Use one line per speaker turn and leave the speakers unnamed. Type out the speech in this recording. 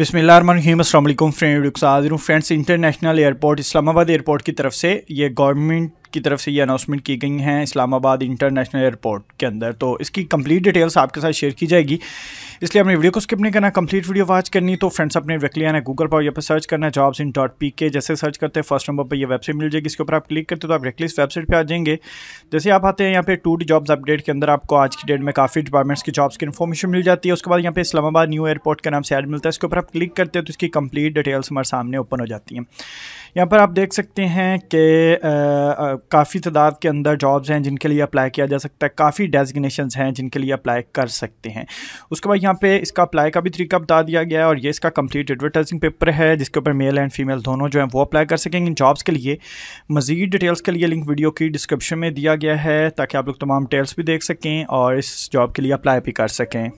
बिसमीम फ्रेंड हाजिर हूँ friends international airport Islamabad airport की तरफ से ये गवर्नमेंट की तरफ से ये अनाउंसमेंट की गई हैं इस्लामाबाद इंटरनेशनल एयरपोर्ट के अंदर तो इसकी कंप्लीट डिटेल्स आपके साथ शेयर की जाएगी इसलिए अपनी वीडियो को स्किप नहीं करना कंप्लीट वीडियो वॉच करनी तो फ्रेंड्स अपने डायरेक्टली आना गूगल पर यहाँ पर सर्च करना है जॉब्स इन डॉट पी के जैसे सर्च करते हैं फर्स्ट नंबर पर यह वेबसाइट मिल जाएगी इसके ऊपर आप क्लिक करते हो तो आप डायरेक्टली इस वेबसाइट पर आ जाएंगे जैसे आप आते हैं यहाँ पे टू डी जॉब्स अपडेट के अंदर आपको आज की डेट में काफ़ी डिपार्टमेंट्स की जॉब्स की इन्फॉर्मेशन मिल जाती है उसके बाद यहाँ पे इस्लामाबाद न्यू एयरपोर्ट का नाम से एड मिलता है इसके ऊपर आप क्लिक करते हैं तो इसकी कंप्लीट डिटेल्स हमारे सामने ओपन हो जाती हैं यहाँ पर आप देख सकते हैं कि काफ़ी तादाद के अंदर जॉब्स हैं जिनके लिए अप्लाई किया जा सकता है काफ़ी डेजिग्नेशन हैं जिनके लिए अप्लाई कर सकते हैं उसके बाद यहाँ पे इसका अप्लाई का भी तरीका बता दिया गया है और ये इसका कंप्लीट एडवर्टाइजिंग पेपर है जिसके ऊपर मेल एंड फीमेल दोनों जो हैं वो अप्लाई कर सकेंगे इन जॉब्स के लिए मज़ीद डिटेल्स के लिए लिंक वीडियो की डिस्क्रिप्शन में दिया गया है ताकि आप लोग तमाम डिटेल्स भी देख सकें और इस जॉब के लिए अप्लाई भी कर सकें